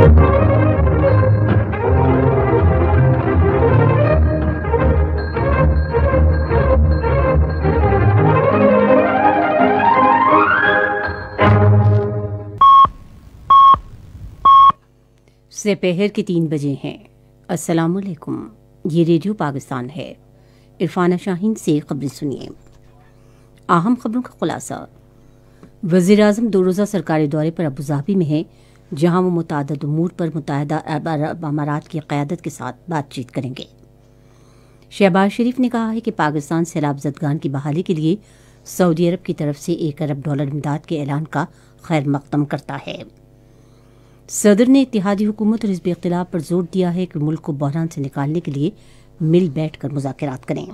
दोपहर के तीन बजे हैं अस्सलाम वालेकुम ये रेडियो पाकिस्तान है इरफाना शाहीन से खबरें सुनिए अहम खबरों का खुलासा वजीर अजम दो रोज़ा सरकारी दौरे पर अबूजाबी में हैं जहां वो मुतद अमूर पर मुतहदा अरब अमारात की क़्यादत के साथ बातचीत करेंगे शहबाज शरीफ ने कहा है कि पाकिस्तान सैलाब जदगान की बहाली के लिए सऊदी अरब की तरफ से एक अरब डॉलर इमदाद के ऐलान का खैर मकदम करता है सदर ने इतिहादी हुकूमत और हिजब इख्तलाफ पर जोर दिया है कि मुल्क को बहरान से निकालने के लिए मिल बैठ कर मुजात करें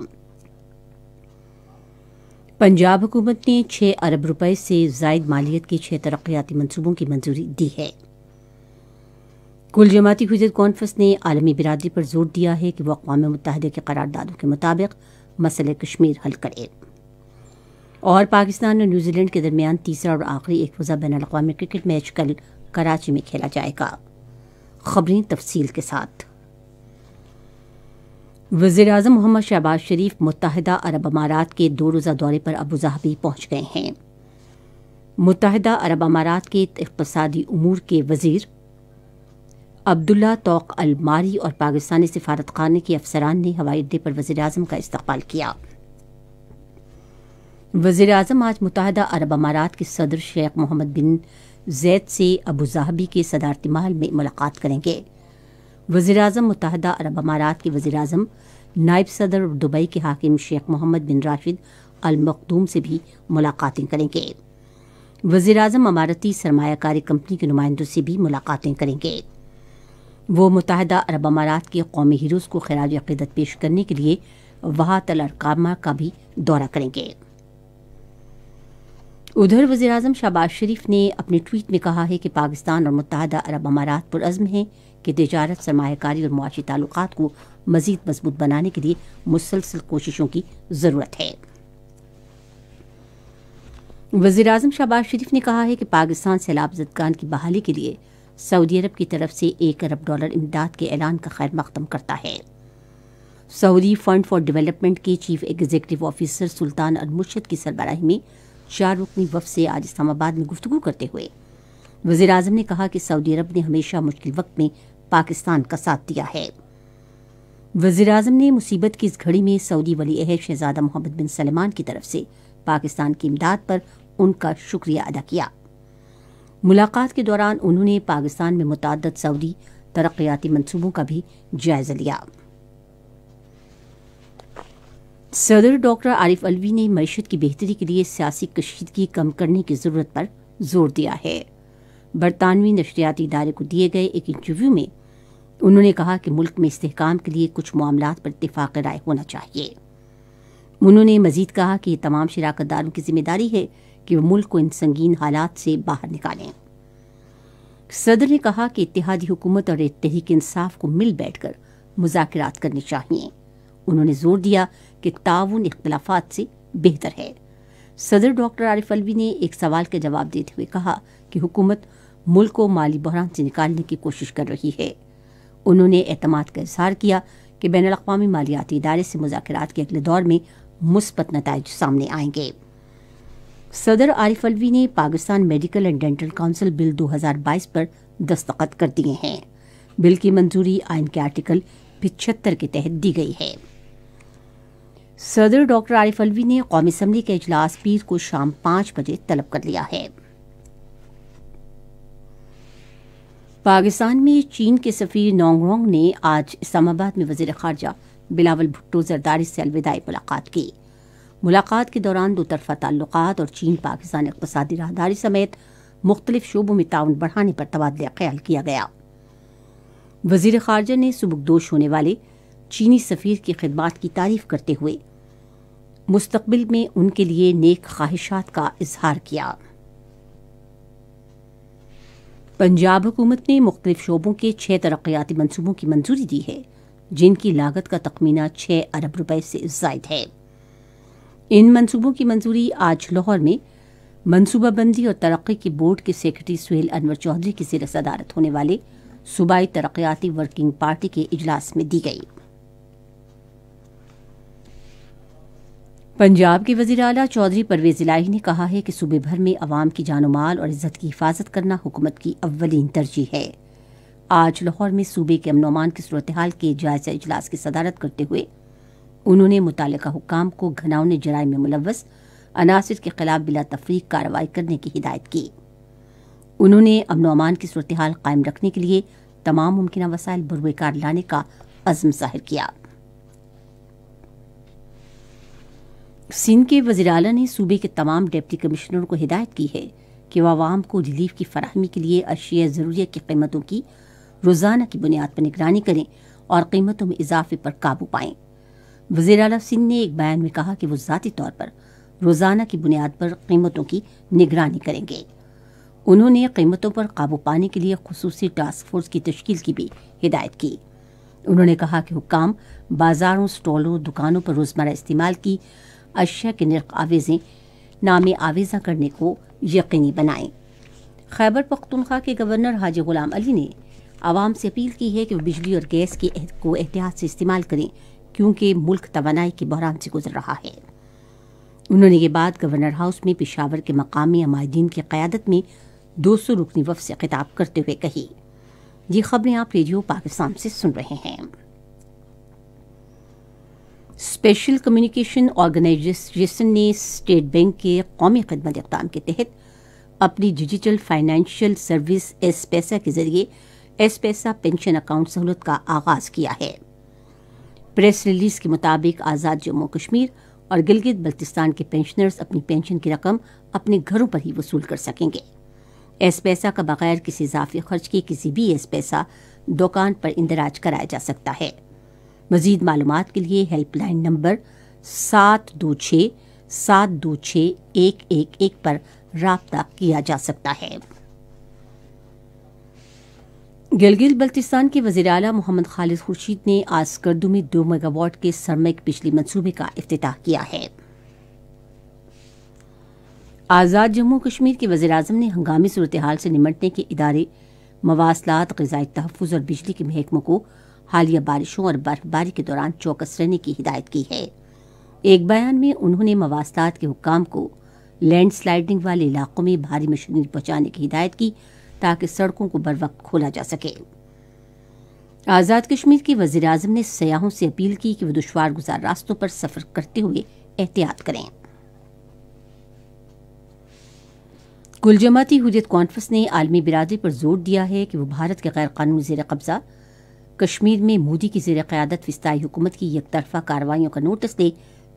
पंजाब हुकूमत ने छह अरब रुपए से जायद मालियत के छह तरक्याती मनसूबों की मंजूरी दी है कुल जमाती हजरत कॉन्फ्रेंस ने आलमी बिरादरी पर जोर दिया है कि वह अवा मुतहद के करारदादों के मुताबिक मसल कश्मीर हल करे और पाकिस्तान और न्यूजीलैंड के दरमियान तीसरा और आखिरी एक रोज़ा बैन अवी क्रिकेट मैच कल कराची में खेला जाएगा खबरें अजम मोहम्मद शहबाज शरीफ मुतहदा अरब अमारात के दो रोज़ा दौरे पर अबूधाबी पहुंच गए हैं मुतहदा अरब अमारात के इकतसादी अमूर के वजीर अब्दुल्ला तोक अलमारी और पाकिस्तानी सिफारत खाने के अफसरान ने हवाई अड्डे पर वजी अजम का इस्तबाल किया वजीर अजम आज मुतहद अरब अमारात के सदर शेख मोहम्मद बिन जैद से जहाबी के सदारती महल में मुलाकात करेंगे वजीर अजम मुतहद अरब अमारात के वजीर अजम नायब सदर दुबई के हाकिम शेख मोहम्मद बिन राशिद अल मखदूम से भी मुलाकातें करेंगे वजीर अजम अमारती सरमाकारी कंपनी के नुमाइंदों से भी मुलाकातें करेंगे वो मुतहदा अरब अमारात के कौमी हीरोज़ को खराज अकीदत पेश करने के लिए वहा अरकामा का भी दौरा करेंगे उधर वजी अजम शहबाज शरीफ ने अपने ट्वीट में कहा है कि पाकिस्तान और मुतहदा अरब अमारात पुरज़म हैं कि तजारत सरमाकारी और मुआशी ताल्लुक को मज़ीद मजबूत बनाने के लिए मुसलसल कोशिशों की ज़रूरत है वजीर अजम शहबाज शरीफ ने कहा है कि पाकिस्तान सैलाब जदगान की बहाली के लिए सऊदी अरब की तरफ से एक अरब डॉलर इमदाद के ऐलान का खैर मकदम करता है सऊदी फंड फॉर डेवलपमेंट के chief executive officer Sultan Al Murshed की सरबराही में चार रुकनी वफ से आज इस्लामाबाद में गुफ्तु करते हुए वजीर अजम ने कहा कि सऊदी अरब ने हमेशा मुश्किल वक्त में पाकिस्तान का साथ दिया है वजीर अजम ने मुसीबत की इस घड़ी में सऊदी वली अहद शहजादा मोहम्मद बिन सलमान की तरफ से पाकिस्तान की इमदाद पर उनका शुक्रिया अदा किया मुलाकात के दौरान उन्होंने पाकिस्तान में मुतद सऊदी तरक्याती मनसूबों का भी जायजा लिया सदर डॉक्टर आरिफ अलवी ने मीशत की बेहतरी के लिए सियासी कशीदगी कम करने की ज़रूरत पर जोर दिया है बरतानवी नशरियाती इदारे को दिए गए एक इंटरव्यू में उन्होंने कहा कि मुल्क में इस्तेकाम के लिए कुछ मामला पर इतफाक़ राय होना चाहिए उन्होंने मजीद कहा कि यह तमाम शराकत दारों की जिम्मेदारी है कि वो मुल्क को इन संगीन हालात से बाहर निकालें सदर ने कहा कि इतिहादी हुकूमत और तहरीक इंसाफ को मिल बैठकर मुजात करने चाहिए उन्होंने जोर दिया कि ताउन इख्तलाफा से बेहतर है सदर डॉक्टर आरिफ अलवी ने एक सवाल का जवाब देते हुए कहा कि हुकूमत मुल्क को माली बहरान से निकालने की कोशिश कर रही है उन्होंने अहतमाद का इजहार किया कि बैन अवी मालियाती इदारे से मुजाकर के अगले दौर में मुस्बत नतज सामने आएंगे सदर आरिफ अलवी ने Pakistan medical and dental council bill 2022 पर दस्तखत कर दिए हैं बिल की मंजूरी आइन के आर्टिकल पिछहत्तर के तहत दी गई है सदर डॉक्टर आरिफ अलवी ने कौमी असम्बली के अजलास पीर को शाम पाँच बजे तलब कर लिया है पाकिस्तान में चीन के सफीर नोंगरोंग ने आज इस्लामाबाद में वजीर खारजा बिलावल भुट्टो जरदारी से अलविदाई मुलाकात की मुलाकात के दौरान दो तरफा ताल्लुक और चीन पाकिस्तान इकतदी राहदारी समेत मुख्तलि शोबों में ताउन बढ़ाने पर तबादला ख्याल किया गया वजीर खारजा ने सबकदोश होने वाले चीनी सफ़ीर की खदमात की तारीफ करते हुए मुस्तबिल में उनके लिए नेक ख्वाहिशात का इजहार किया पंजाब हुकूमत ने मुख्तलिफ शोबों के छह तरक्याती मनसूबों की मंजूरी दी है जिनकी लागत का तखमीना छः अरब रुपये से जायद है इन मंसूबों की मंजूरी आज लाहौर में मनसूबाबंदी और तरक्की के बोर्ड के सेक्रेटरी सुहेल अनवर चौधरी की जेर सदारत होने वाले सूबाई तरक्याती वर्किंग पार्टी के इजलास में दी गई पंजाब के वजीर अला चौधरी परवेज इलाही ने कहा है कि सूबे भर में अवाम की जानो माल और इज्जत की हिफाजत करना हुकूमत की अवलिन तरजीह है आज लाहौर में सूबे के अमनोमान की सूरत हाल के जायजा इजलास की सदारत करते हुए उन्होंने मुतल हुकाम को घनावने जराय में मुलवस अनासर के खिलाफ बिला तफरी कार्रवाई करने की हिदायत की उन्होंने अमन अमान की सूरत हाल कायम रखने के लिए तमाम मुमकिन वसायल बुरवेकार लाने का अजम जाहिर किया सिंध के वजी अल ने सूबे के तमाम डिप्टी कमिश्नरों को हिदायत की है कि वह आवाम को रिलीफ की फरहमी के लिए अशिया ज़रूरिया की कीमतों की रोज़ाना की बुनियाद पर निगरानी करें और कीमतों में इजाफे पर काबू पाएं वजीर अला सिंह ने एक बयान में कहा कि वो ज़ाती तौर पर रोज़ाना की बुनियाद पर कीमतों की निगरानी करेंगे उन्होंने कीमतों पर काबू पाने के लिए खसूसी टास्क फोर्स की तश्ल की भी हिदायत की उन्होंने कहा कि हुकाम बाजारों स्टॉलों दुकानों पर रोज़मर्रा इस्तेमाल की अशिया के नर्क आवेज़ें नाम आवेजा करने को यकीनी बनाएं खैबर पख्तनख्वा के गवर्नर हाजी गुलाम अली ने आवाम से अपील की है कि वह बिजली और गैस के को एहतियात से इस्तेमाल करें क्योंकि मुल्क तोानाई के बहरान से गुजर रहा है उन्होंने ये बात गवर्नर हाउस में पिशावर के मकामी अमायदीन की क़्यादत में दो सौ रुकनी वफ से खिताब करते हुए कही ये खबरें आप रेडियो पाकिस्तान से सुन रहे हैं स्पेशल कम्युनिकेशन ऑर्गेनाइजेशन ने स्टेट बैंक के कौमी खदमत इकदाम के तहत अपनी डिजिटल फाइनेंशियल सर्विस एस पैसा के जरिए एस पैसा पेंशन अकाउंट सहूलत का आगाज किया है प्रेस रिलीज के मुताबिक आज़ाद जम्मू कश्मीर और गिलगित बल्तिस्तान के पेंशनर्स अपनी पेंशन की रकम अपने घरों पर ही वसूल कर सकेंगे एस पैसा का बगैर किसी इजाफी खर्च के किसी भी एस पैसा दुकान पर इंदराज कराया जा सकता है मजीद मालूम के लिए हेल्पलाइन नंबर सात दो छः सात दो छः एक एक एक पर रबता किया जा सकता है गिलगित बल्तिस्तान के वजीर अला मोहम्मद खालिद खुर्शीद ने आज कर्दू में दो मेगावाट के सरमिक बिजली मनसूबे का अफ्ताह किया है आज़ाद जम्मू कश्मीर के वजी अजम ने हंगामी सूरत हाल से निमटने के इदारे मवासलात गजाई तहफ़ और बिजली के महकमों को हालिया बारिशों और बर्फबारी के दौरान चौकस रहने की हिदायत की है एक बयान में उन्होंने मवासलात के हुकाम को लैंड स्लाइडिंग वाले इलाकों में भारी मशीनरी पहुंचाने की हिदायत की ताकि सड़कों को बर वक्त खोला जा सके आज़ाद कश्मीर के वजीर अजम ने सयाहों से अपील की कि वे दुशवार गुजार रास्तों पर सफर करते हुए एहतियात करें कुल जमाती हुरियत कॉन्फ्रेंस ने आलमी बिरादरी पर जोर दिया है कि वह भारत के गैर कानूनी जेर कब्जा कश्मीर में मोदी की जेर क्यादत फस्ताई हुकूमत की तरफा कार्रवाई का नोटिस दे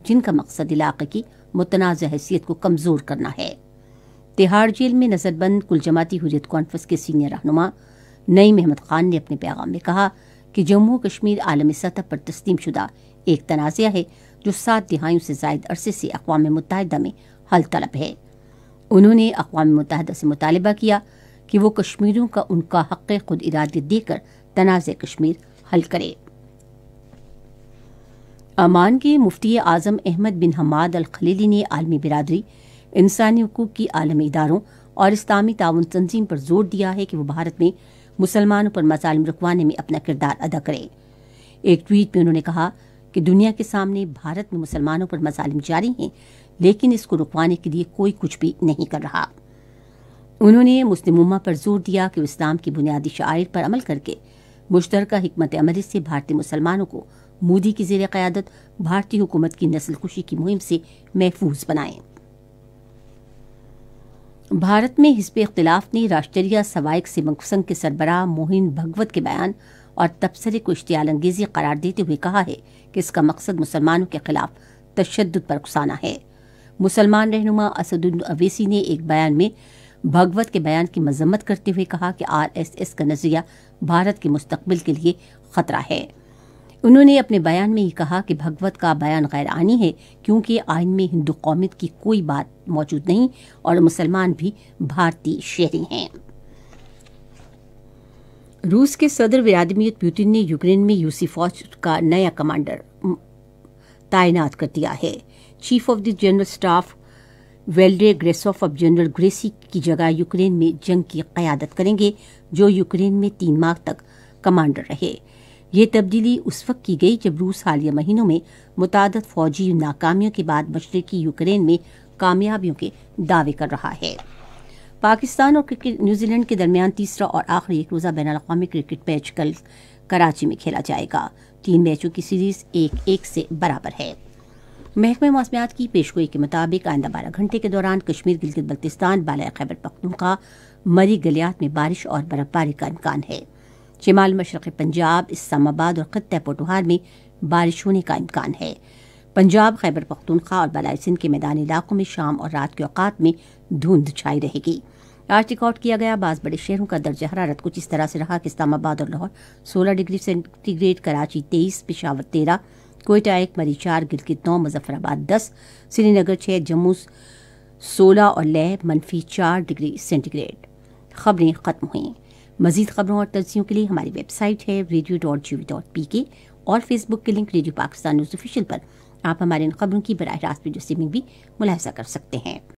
जिनका मकसद इलाके की मुतनाज़ हैसियत को कमज़ोर करना है तिहाड़ जेल में नजरबंद कुल जमाती हुरियत कॉन्फ्रेंस के सीनियर रहनुमा नईम अहमद खान ने अपने पैगाम में कहा कि जम्मू कश्मीर आलमी सतह पर तस्लीम शुदा एक तनाजा है जो सात दिहाइयों से जायद अरसे से अकवा मुतहद में हल तलब है उन्होंने अकवा मुतहद से मुतालबा किया कि वो कश्मीरों का उनका हक खुद इरादे देकर तनाज़ कश्मीर हल करे अमान के मुफ्ती आज़म Ahmed bin Hamad al Khalili ने आलमी बिरादरी इंसानी हकूक की आलमी इदारों और इस्लामी ताउन तंजीम पर जोर दिया है कि वह भारत में मुसलमानों पर मजालिम रुकवाने में अपना किरदार अदा करे एक ट्वीट में उन्होंने कहा कि दुनिया के सामने भारत में मुसलमानों पर मसालम जारी हैं लेकिन इसको रुकवाने के लिए कोई कुछ भी नहीं कर रहा उन्होंने मुस्लिम उम्मा पर जोर दिया कि इस्लाम की बुनियादी शायर पर अमल करके मुश्तरका हमत अमली से भारतीय मुसलमानों को मोदी की जेर क़्यादत भारतीय हुकूमत की नस्लकुशी की मुहिम से महफूज बनाएं भारत में हिस्ब इख्तलाफ ने राष्ट्रीय सवाइक सिमक संघ के सरबराह मोहिन भगवत के बयान और तबसरे को इश्तियाल अंगेजी करार देते हुए कहा है कि इसका मकसद मुसलमानों के खिलाफ तशद पर उकसाना है मुसलमान रहनुमा असदुद्दीन अवैसी ने एक बयान में भगवत के बयान की मजम्मत करते हुए कहा कि आरएसएस का नजरिया भारत के मुस्तबिल के लिए खतरा है उन्होंने अपने बयान में ही कहा कि भगवत का बयान गैर आनी है क्योंकि आयन में हिंदू कौमित की कोई बात मौजूद नहीं और मुसलमान भी भारतीय शहरी हैं रूस के सदर व्लादिमिर पुतिन ने यूक्रेन में यूसी फौज का नया कमांडर तैनात कर दिया है chief of the general staff वेल्डे ग्रेसोफ अब जनरल ग्रेसी की जगह यूक्रेन में जंग की क्यादत करेंगे जो यूक्रेन में तीन माह तक कमांडर रहे ये तब्दीली उस वक्त की गई जब रूस हालिया महीनों में मुताद फौजी नाकामियों के बाद मशरकी यूक्रेन में कामयाबियों के दावे कर रहा है पाकिस्तान और क्रिकेट न्यूजीलैंड के दरमियान तीसरा और आखिरी एक रोज़ा बैन अवी क्रिकेट मैच कल कराची में खेला जाएगा तीन मैचों की सीरीज एक एक से बराबर है महकमे मौसमियात की पेशगोई के मुताबिक आइंदा बारह घंटे के दौरान कश्मीर गिलगित बल्तिस्तान बाला खैबर पख्तूनखा मरी गलियात में बारिश और बर्फबारी का इम्कान है शिमाल मशरक पंजाब इस्लामाबाद और खत्ते पोटोहार में बारिश होने का इम्कान है पंजाब खैबर पख्तूनख्वा और बलाई सिंध के मैदानी इलाकों में शाम और रात के अवकात में धुंध छाई रहेगी आज रिकॉर्ड किया गया बाज बड़े शहरों का दर्ज हरारत कुछ इस तरह से रहा कि इस्लामाबाद और लाहौर सोलह डिग्री सेंटीग्रेड कराची तेईस पिशावर तेरह कोयटा एक मरी चार गिलगित नौ मुजफ्फराबाद दस श्रीनगर छः जम्मू सोलह और लेह मनफी चार डिग्री सेंटीग्रेड खबरें खत्म हुई मजीद खबरों और तजियों के लिए हमारी वेबसाइट है radio dot G V dot P K और फेसबुक के link radio Pakistan news official पर आप हमारे इन खबरों की बरह रास्त वीडियो स्ट्रीमिंग भी मुलाहजा कर सकते हैं